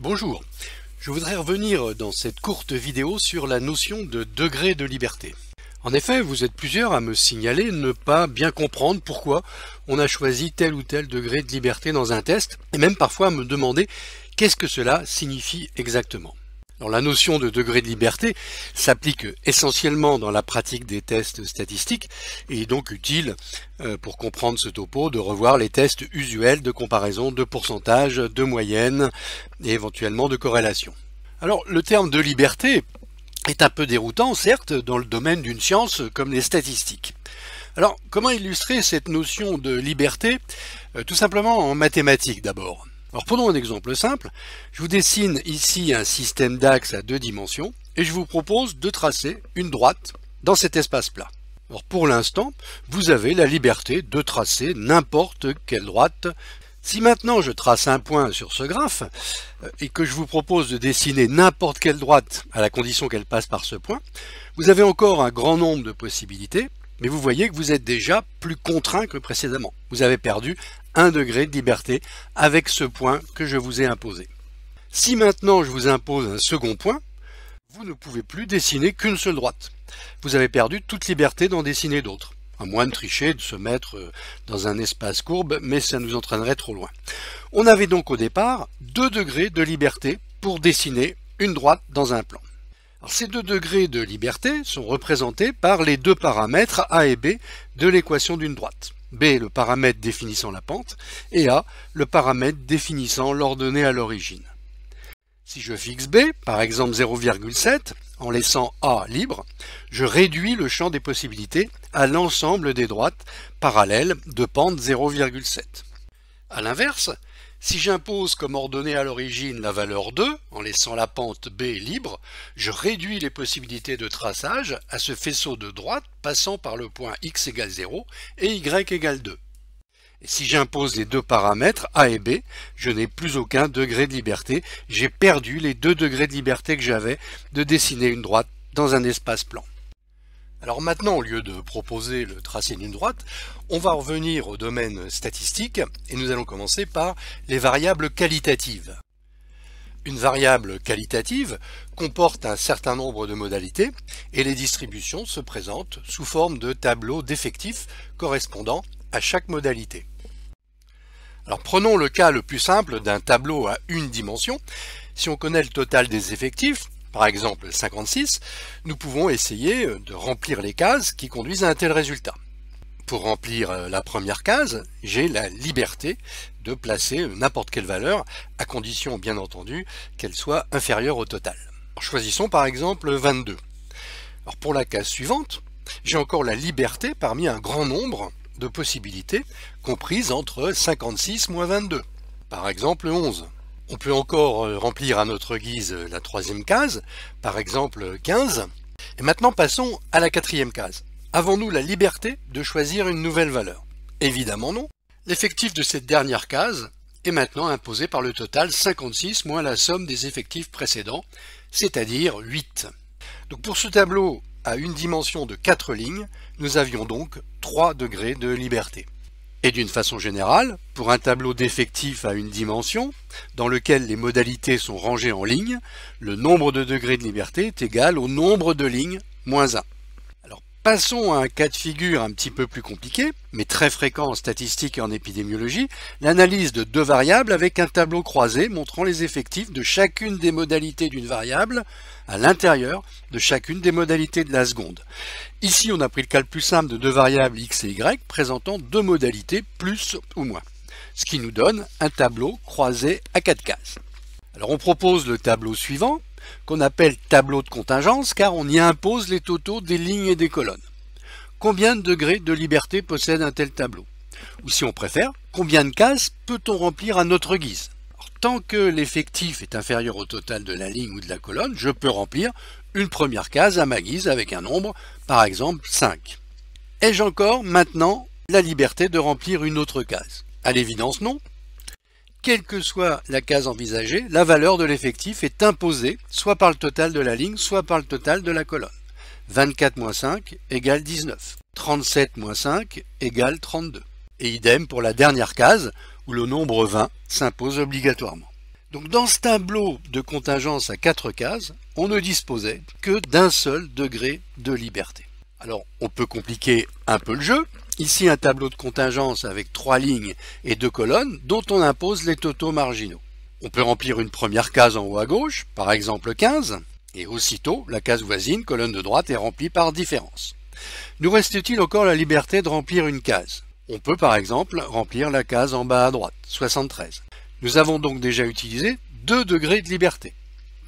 Bonjour, je voudrais revenir euh, dans cette courte vidéo sur la notion de degré de liberté. En effet, vous êtes plusieurs à me signaler ne pas bien comprendre pourquoi on a choisi tel ou tel degré de liberté dans un test, et même parfois à me demander qu'est-ce que cela signifie exactement. Alors, la notion de degré de liberté s'applique essentiellement dans la pratique des tests statistiques et est donc utile euh, pour comprendre ce topo de revoir les tests usuels de comparaison de pourcentage, de moyenne et éventuellement de corrélation. Alors le terme de liberté est un peu déroutant certes dans le domaine d'une science comme les statistiques. Alors comment illustrer cette notion de liberté euh, Tout simplement en mathématiques d'abord. Alors prenons un exemple simple. Je vous dessine ici un système d'axes à deux dimensions et je vous propose de tracer une droite dans cet espace plat. Alors pour l'instant, vous avez la liberté de tracer n'importe quelle droite. Si maintenant je trace un point sur ce graphe euh, et que je vous propose de dessiner n'importe quelle droite à la condition qu'elle passe par ce point, vous avez encore un grand nombre de possibilités, mais vous voyez que vous êtes déjà plus contraint que précédemment. Vous avez perdu degré de liberté avec ce point que je vous ai imposé. Si maintenant je vous impose un second point, vous ne pouvez plus dessiner qu'une seule droite. Vous avez perdu toute liberté d'en dessiner d'autres. À moins de tricher, de se mettre euh, dans un espace courbe, mais ça nous entraînerait trop loin. On avait donc au départ deux degrés de liberté pour dessiner une droite dans un plan. ces deux degrés de liberté sont représentés par les deux paramètres A et B de l'équation d'une droite. B, le paramètre définissant la pente, et A, le paramètre définissant l'ordonnée à l'origine. Si je fixe B, par exemple 0,7, en laissant A libre, je réduis le champ des possibilités à l'ensemble des droites parallèles de pente 0,7. A l'inverse, si j'impose comme ordonnée à l'origine la valeur 2, en laissant la pente B libre, je réduis les possibilités de traçage à ce faisceau de droite passant par le point x égale 0 et y égale 2. Et si j'impose les deux paramètres A et B, je n'ai plus aucun degré de liberté, j'ai perdu les deux degrés de liberté que j'avais de dessiner une droite dans un espace plan. Alors maintenant, au lieu de proposer le tracé d'une droite, on va revenir au domaine statistique et nous allons commencer par les variables qualitatives. Une variable qualitative comporte un certain nombre de modalités et les distributions se présentent sous forme de tableaux d'effectifs correspondant à chaque modalité. Alors prenons le cas le plus simple d'un tableau à une dimension. Si on connaît le total des effectifs, par exemple 56, nous pouvons essayer euh, de remplir les cases qui conduisent à un tel résultat. Pour remplir euh, la première case, j'ai la liberté de placer euh, n'importe quelle valeur, à condition bien entendu qu'elle soit inférieure au total. choisissons par exemple 22. pour la case suivante, j'ai encore la liberté parmi un grand nombre de possibilités comprises entre 56 moins 22, par exemple 11. On peut encore euh, remplir à notre guise euh, la troisième case, par exemple 15. Et maintenant passons à la quatrième case. Avons-nous la liberté de choisir une nouvelle valeur Évidemment non. L'effectif de cette dernière case est maintenant imposé par le total 56 moins la somme des effectifs précédents, c'est-à-dire 8. Donc pour ce tableau à une dimension de 4 lignes, nous avions donc 3 degrés de liberté. Et d'une façon générale, pour un tableau d'effectifs à une dimension, dans lequel les modalités sont rangées en ligne, le nombre de degrés de liberté est égal au nombre de lignes moins 1. Passons à un cas de figure un petit peu plus compliqué, mais très fréquent en statistique et en épidémiologie, l'analyse de deux variables avec un tableau croisé montrant les effectifs de chacune des modalités d'une variable à l'intérieur de chacune des modalités de la seconde. Ici, on a pris le cas le plus simple de deux variables x et y présentant deux modalités plus ou moins, ce qui nous donne un tableau croisé à quatre cases. Alors on propose le tableau suivant, qu'on appelle tableau de contingence, car on y impose les totaux des lignes et des colonnes. Combien de degrés de liberté possède un tel tableau Ou si on préfère, combien de cases peut-on remplir à notre guise Tant que l'effectif est inférieur au total de la ligne ou de la colonne, je peux remplir une première case à ma guise avec un nombre, par exemple 5. Ai-je encore maintenant la liberté de remplir une autre case À l'évidence non, quelle que soit la case envisagée, la valeur de l'effectif est imposée soit par le total de la ligne, soit par le total de la colonne. 24 moins 5 égale 19. 37 moins 5 égale 32. Et idem pour la dernière case, où le nombre 20 s'impose obligatoirement. Donc dans ce tableau de contingence à 4 cases, on ne disposait que d'un seul degré de liberté. Alors on peut compliquer un peu le jeu, Ici, un tableau de contingence avec trois lignes et deux colonnes dont on impose les totaux marginaux. On peut remplir une première case en haut à gauche, par exemple 15, et aussitôt, la case voisine, colonne de droite, est remplie par différence. Nous reste-t-il encore la liberté de remplir une case On peut par exemple remplir la case en bas à droite, 73. Nous avons donc déjà utilisé 2 degrés de liberté.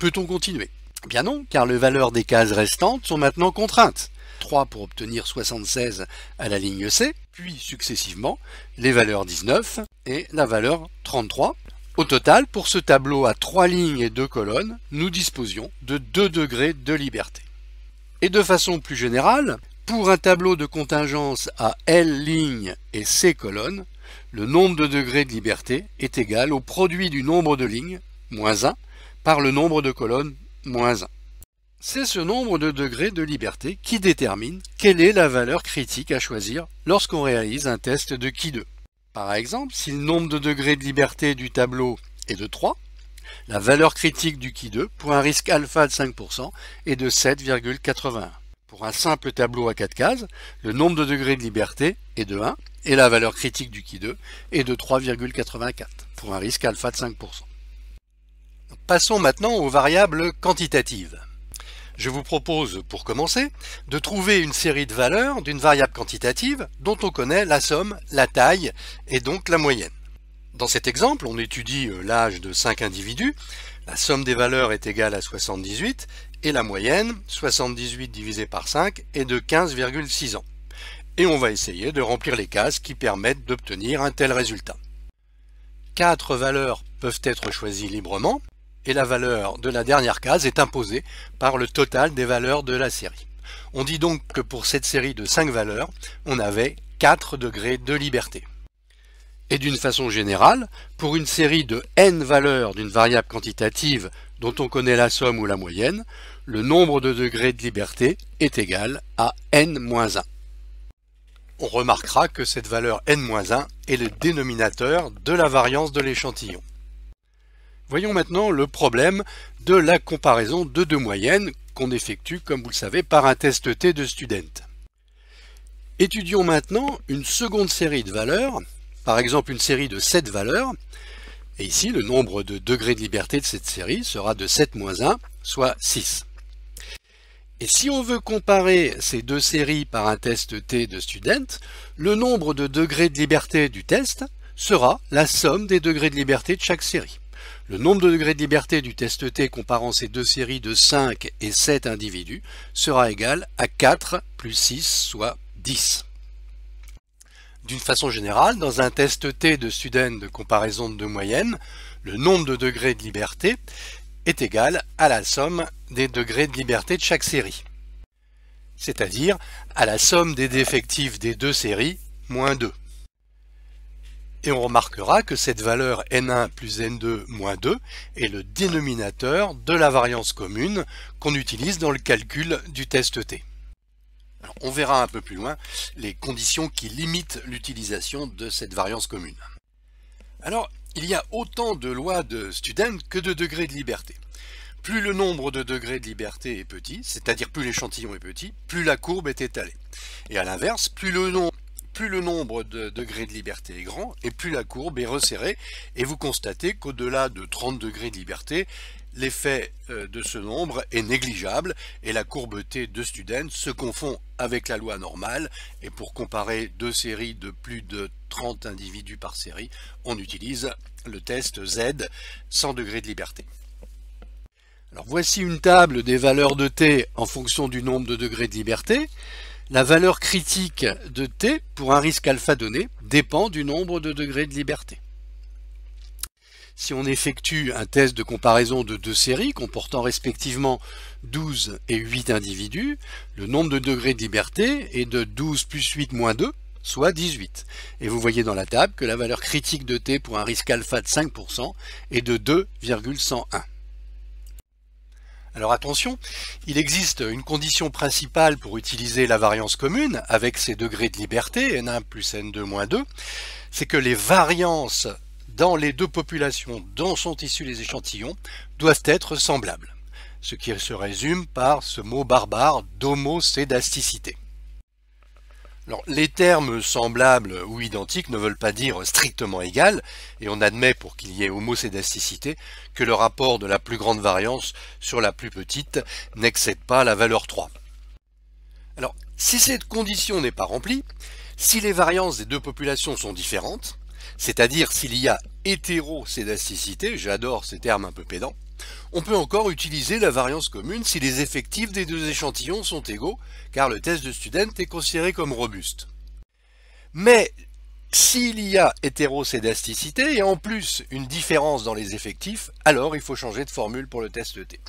Peut-on continuer Bien non, car les valeurs des cases restantes sont maintenant contraintes. 3 pour obtenir 76 à la ligne C, puis successivement les valeurs 19 et la valeur 33. Au total, pour ce tableau à 3 lignes et 2 colonnes, nous disposions de 2 degrés de liberté. Et de façon plus générale, pour un tableau de contingence à L lignes et C colonnes, le nombre de degrés de liberté est égal au produit du nombre de lignes, moins 1, par le nombre de colonnes, moins 1. C'est ce nombre de degrés de liberté qui détermine quelle est la valeur critique à choisir lorsqu'on réalise un test de qui 2. Par exemple, si le nombre de degrés de liberté du tableau est de 3, la valeur critique du qui 2 pour un risque alpha de 5% est de 7,81. Pour un simple tableau à 4 cases, le nombre de degrés de liberté est de 1 et la valeur critique du qui 2 est de 3,84 pour un risque alpha de 5%. Passons maintenant aux variables quantitatives. Je vous propose, pour commencer, de trouver une série de valeurs d'une variable quantitative dont on connaît la somme, la taille et donc la moyenne. Dans cet exemple, on étudie euh, l'âge de 5 individus. La somme des valeurs est égale à 78 et la moyenne, 78 divisé par 5, est de 15,6 ans. Et on va essayer de remplir les cases qui permettent d'obtenir un tel résultat. Quatre valeurs peuvent être choisies librement et la valeur de la dernière case est imposée par le total des valeurs de la série. On dit donc que pour cette série de 5 valeurs, on avait 4 degrés de liberté. Et d'une façon générale, pour une série de n valeurs d'une variable quantitative dont on connaît la somme ou la moyenne, le nombre de degrés de liberté est égal à n-1. On remarquera que cette valeur n-1 est le dénominateur de la variance de l'échantillon. Voyons maintenant le problème de la comparaison de deux moyennes qu'on effectue, comme vous le savez, par un test T de Student. Étudions maintenant une seconde série de valeurs, par exemple une série de 7 valeurs, et ici le nombre de degrés de liberté de cette série sera de 7 moins 1, soit 6. Et si on veut comparer ces deux séries par un test T de Student, le nombre de degrés de liberté du test sera la somme des degrés de liberté de chaque série. Le nombre de degrés de liberté du test T comparant ces deux séries de 5 et 7 individus sera égal à 4 plus 6, soit 10. D'une façon générale, dans un test T de Student de comparaison de deux moyennes, le nombre de degrés de liberté est égal à la somme des degrés de liberté de chaque série, c'est-à-dire à la somme des défectifs des deux séries moins 2 et on remarquera que cette valeur n1 plus n2 moins 2 est le dénominateur de la variance commune qu'on utilise dans le calcul du test t. on verra un peu plus loin les conditions qui limitent l'utilisation de cette variance commune. Alors, il y a autant de lois de Student que de degrés de liberté. Plus le nombre de degrés de liberté est petit, c'est-à-dire plus l'échantillon est petit, plus la courbe est étalée. Et à l'inverse, plus le nombre plus le nombre de degrés de liberté est grand, et plus la courbe est resserrée, et vous constatez qu'au-delà de 30 degrés de liberté, l'effet euh, de ce nombre est négligeable, et la courbe T de Student se confond avec la loi normale, et pour comparer deux séries de plus de 30 individus par série, on utilise le test Z, 100 degrés de liberté. Alors voici une table des valeurs de T en fonction du nombre de degrés de liberté. La valeur critique de t pour un risque alpha donné dépend du nombre de degrés de liberté. Si on effectue un test de comparaison de deux séries comportant respectivement 12 et 8 individus, le nombre de degrés de liberté est de 12 plus 8 moins 2, soit 18. Et vous voyez dans la table que la valeur critique de t pour un risque alpha de 5% est de 2,101. Alors attention, il existe une condition principale pour utiliser la variance commune avec ses degrés de liberté, n1 plus n2 moins 2, c'est que les variances dans les deux populations dont sont issus les échantillons doivent être semblables, ce qui se résume par ce mot barbare d'homocédasticité. Alors, les termes semblables ou identiques ne veulent pas dire strictement égal, et on admet pour qu'il y ait homocédasticité que le rapport de la plus grande variance sur la plus petite n'excède pas la valeur 3. Alors, si cette condition n'est pas remplie, si les variances des deux populations sont différentes, c'est-à-dire s'il y a hétérocédasticité, j'adore ces termes un peu pédants, on peut encore utiliser la variance commune si les effectifs des deux échantillons sont égaux, car le test de Student est considéré comme robuste. Mais s'il y a hétérocédasticité et en plus une différence dans les effectifs, alors il faut changer de formule pour le test T.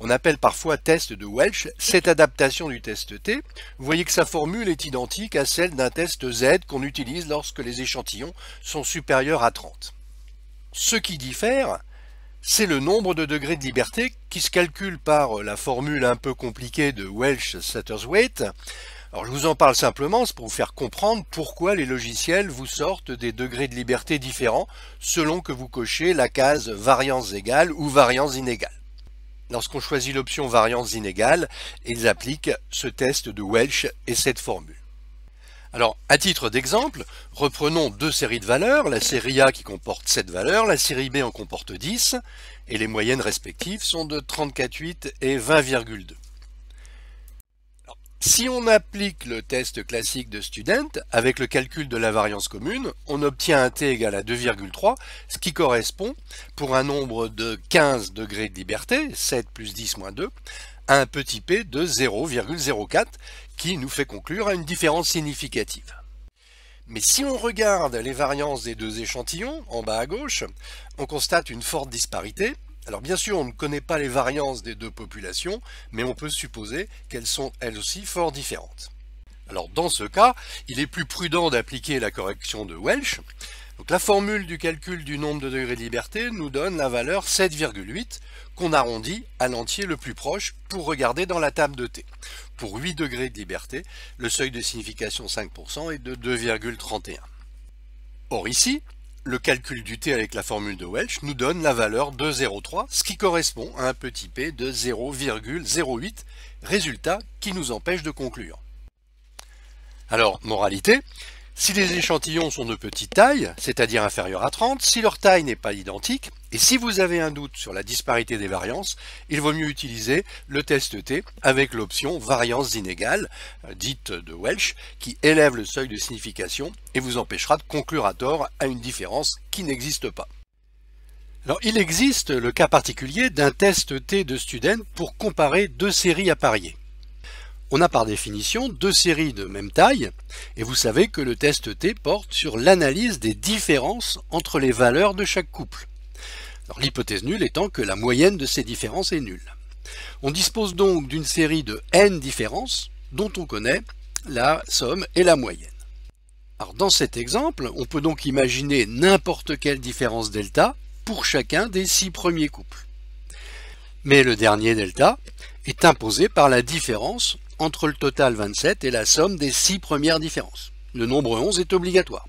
On appelle parfois test de Welch cette adaptation du test T. Vous voyez que sa formule est identique à celle d'un test Z qu'on utilise lorsque les échantillons sont supérieurs à 30. Ce qui diffère, c'est le nombre de degrés de liberté qui se calcule par la formule un peu compliquée de Welsh-Satterthwaite. Alors je vous en parle simplement, pour vous faire comprendre pourquoi les logiciels vous sortent des degrés de liberté différents selon que vous cochez la case variance égale ou variance inégale. Lorsqu'on choisit l'option variance inégale, ils appliquent ce test de Welsh et cette formule. Alors, à titre d'exemple, reprenons deux séries de valeurs, la série A qui comporte 7 valeurs, la série B en comporte 10, et les moyennes respectives sont de 34,8 et 20,2. Si on applique le test classique de Student, avec le calcul de la variance commune, on obtient un t égal à 2,3, ce qui correspond, pour un nombre de 15 degrés de liberté, 7 plus 10 moins 2, à un petit p de 0,04, qui nous fait conclure à une différence significative. Mais si on regarde les variances des deux échantillons, en bas à gauche, on constate une forte disparité, alors bien sûr, on ne connaît pas les variances des deux populations, mais on peut supposer qu'elles sont elles aussi fort différentes. Alors dans ce cas, il est plus prudent d'appliquer la correction de Welch. Donc la formule du calcul du nombre de degrés de liberté nous donne la valeur 7,8 qu'on arrondit à l'entier le plus proche pour regarder dans la table de T. Pour 8 degrés de liberté, le seuil de signification 5% est de 2,31. Or ici, le calcul du t avec la formule de Welch nous donne la valeur de 0,3, ce qui correspond à un petit p de 0,08, résultat qui nous empêche de conclure. Alors, moralité, si les échantillons sont de petite taille, c'est-à-dire inférieur à 30, si leur taille n'est pas identique, et si vous avez un doute sur la disparité des variances, il vaut mieux utiliser le test T avec l'option variance inégale, euh, dite de Welsh, qui élève le seuil de signification et vous empêchera de conclure à tort à une différence qui n'existe pas. Alors, il existe le cas particulier d'un test T de Student pour comparer deux séries à parier. On a par définition deux séries de même taille, et vous savez que le test T porte sur l'analyse des différences entre les valeurs de chaque couple. L'hypothèse nulle étant que la moyenne de ces différences est nulle. On dispose donc d'une série de n différences dont on connaît la somme et la moyenne. dans cet exemple, on peut donc imaginer n'importe quelle différence delta pour chacun des six premiers couples. Mais le dernier delta est imposé par la différence entre le total 27 et la somme des 6 premières différences. Le nombre 11 est obligatoire.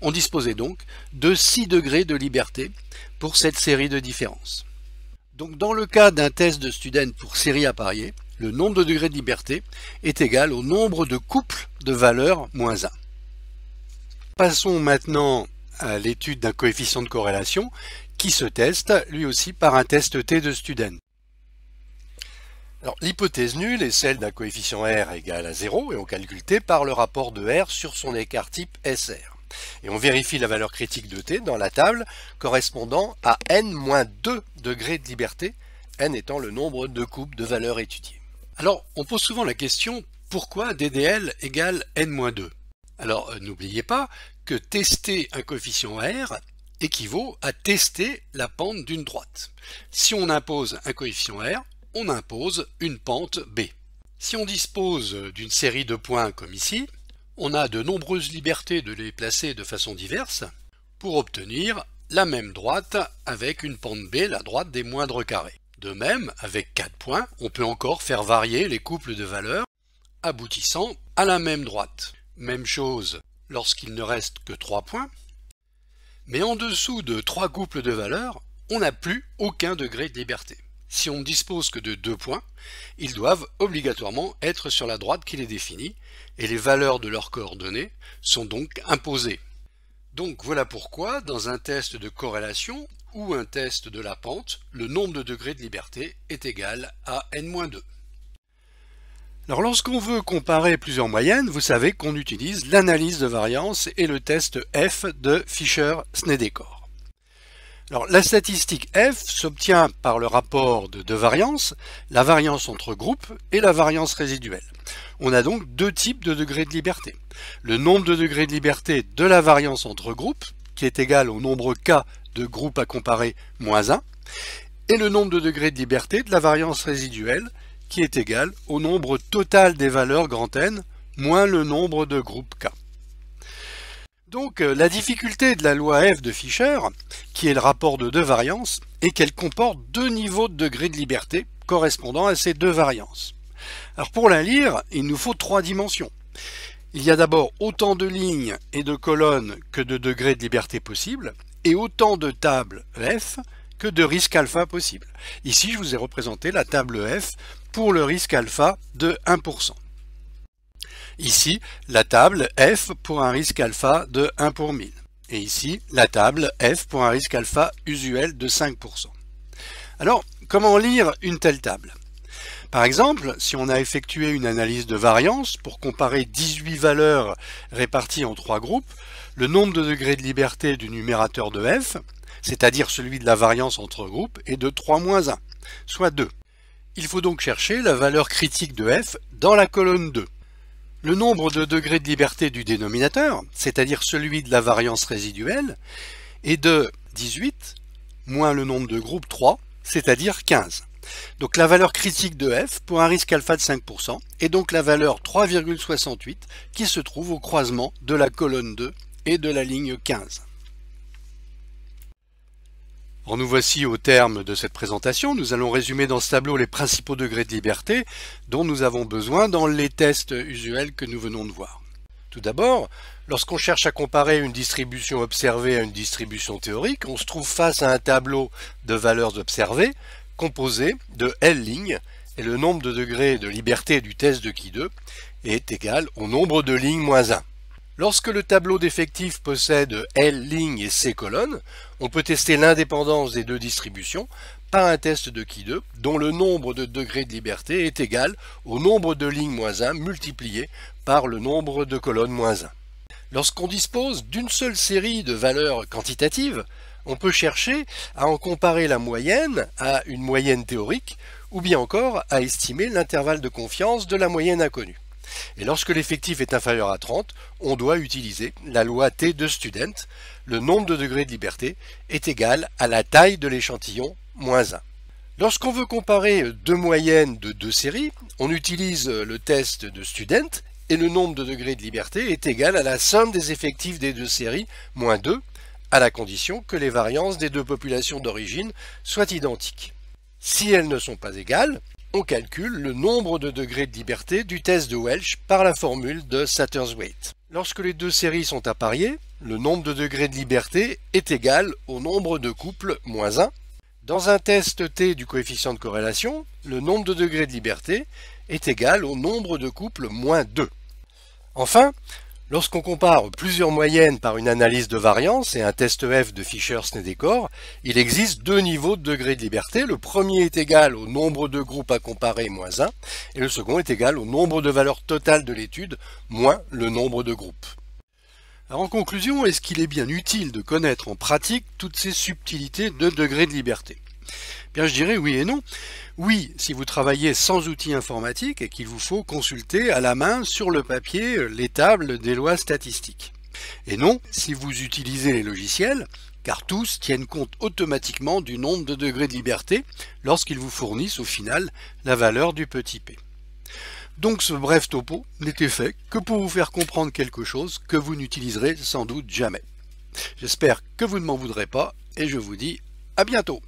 On disposait donc de 6 degrés de liberté pour cette série de différences. Donc dans le cas d'un test de student pour série à parier, le nombre de degrés de liberté est égal au nombre de couples de valeurs moins 1. Passons maintenant à l'étude d'un coefficient de corrélation qui se teste lui aussi par un test T de student l'hypothèse nulle est celle d'un coefficient R égal à 0 et on calcule T par le rapport de R sur son écart type SR. Et on vérifie la valeur critique de T dans la table correspondant à n-2 degrés de liberté, n étant le nombre de coupes de valeurs étudiées. Alors on pose souvent la question pourquoi DDL égale n-2 Alors euh, n'oubliez pas que tester un coefficient R équivaut à tester la pente d'une droite. Si on impose un coefficient R, on impose une pente B. Si on dispose d'une série de points comme ici, on a de nombreuses libertés de les placer de façon diverse pour obtenir la même droite avec une pente B, la droite des moindres carrés. De même, avec 4 points, on peut encore faire varier les couples de valeurs aboutissant à la même droite. Même chose lorsqu'il ne reste que 3 points. Mais en dessous de 3 couples de valeurs, on n'a plus aucun degré de liberté. Si on ne dispose que de deux points, ils doivent obligatoirement être sur la droite qui les définit, et les valeurs de leurs coordonnées sont donc imposées. Donc voilà pourquoi, dans un test de corrélation ou un test de la pente, le nombre de degrés de liberté est égal à n-2. Alors lorsqu'on veut comparer plusieurs moyennes, vous savez qu'on utilise l'analyse de variance et le test F de fisher snedecor la statistique F s'obtient par le rapport de deux variances, la variance entre groupes et la variance résiduelle. On a donc deux types de degrés de liberté. Le nombre de degrés de liberté de la variance entre groupes, qui est égal au nombre K de groupes à comparer moins 1, et le nombre de degrés de liberté de la variance résiduelle, qui est égal au nombre total des valeurs grand N, moins le nombre de groupes K. Donc euh, la difficulté de la loi F de Fischer, qui est le rapport de deux variances, est qu'elle comporte deux niveaux de degré de liberté correspondant à ces deux variances. Alors pour la lire, il nous faut trois dimensions. Il y a d'abord autant de lignes et de colonnes que de degrés de liberté possibles, et autant de tables F que de risques alpha possibles. Ici, je vous ai représenté la table F pour le risque alpha de 1%. Ici, la table F pour un risque alpha de 1 pour 1000. Et ici, la table F pour un risque alpha usuel de 5%. Alors, comment lire une telle table par exemple, si on a effectué une analyse de variance pour comparer 18 valeurs réparties en trois groupes, le nombre de degrés de liberté du numérateur de f, c'est-à-dire celui de la variance entre groupes, est de 3-1, soit 2. Il faut donc chercher la valeur critique de f dans la colonne 2. Le nombre de degrés de liberté du dénominateur, c'est-à-dire celui de la variance résiduelle, est de 18 moins le nombre de groupes 3, c'est-à-dire 15. Donc la valeur critique de f pour un risque alpha de 5% est donc la valeur 3,68 qui se trouve au croisement de la colonne 2 et de la ligne 15. En nous voici au terme de cette présentation. Nous allons résumer dans ce tableau les principaux degrés de liberté dont nous avons besoin dans les tests usuels que nous venons de voir. Tout d'abord, lorsqu'on cherche à comparer une distribution observée à une distribution théorique, on se trouve face à un tableau de valeurs observées composé de L lignes et le nombre de degrés de liberté du test de Qui 2 est égal au nombre de lignes moins 1. Lorsque le tableau d'effectifs possède L lignes et C colonnes, on peut tester l'indépendance des deux distributions par un test de qui 2 dont le nombre de degrés de liberté est égal au nombre de lignes moins 1 multiplié par le nombre de colonnes moins 1. Lorsqu'on dispose d'une seule série de valeurs quantitatives, on peut chercher à en comparer la moyenne à une moyenne théorique ou bien encore à estimer l'intervalle de confiance de la moyenne inconnue. Et lorsque l'effectif est inférieur à 30, on doit utiliser la loi T de Student. Le nombre de degrés de liberté est égal à la taille de l'échantillon moins 1. Lorsqu'on veut comparer deux moyennes de deux séries, on utilise le test de Student et le nombre de degrés de liberté est égal à la somme des effectifs des deux séries moins 2 à la condition que les variances des deux populations d'origine soient identiques. Si elles ne sont pas égales, on calcule le nombre de degrés de liberté du test de Welch par la formule de Satterthwaite. Lorsque les deux séries sont à parier, le nombre de degrés de liberté est égal au nombre de couples moins 1. Dans un test T du coefficient de corrélation, le nombre de degrés de liberté est égal au nombre de couples moins 2. Enfin, Lorsqu'on compare plusieurs moyennes par une analyse de variance et un test F de fisher snedekor il existe deux niveaux de degré de liberté. Le premier est égal au nombre de groupes à comparer, moins 1, et le second est égal au nombre de valeurs totales de l'étude, moins le nombre de groupes. en conclusion, est-ce qu'il est bien utile de connaître en pratique toutes ces subtilités de degrés de liberté je dirais oui et non. Oui, si vous travaillez sans outils informatiques et qu'il vous faut consulter à la main sur le papier les tables des lois statistiques. Et non, si vous utilisez les logiciels, car tous tiennent compte automatiquement du nombre de degrés de liberté lorsqu'ils vous fournissent au final la valeur du petit p. Donc ce bref topo n'était fait que pour vous faire comprendre quelque chose que vous n'utiliserez sans doute jamais. J'espère que vous ne m'en voudrez pas et je vous dis à bientôt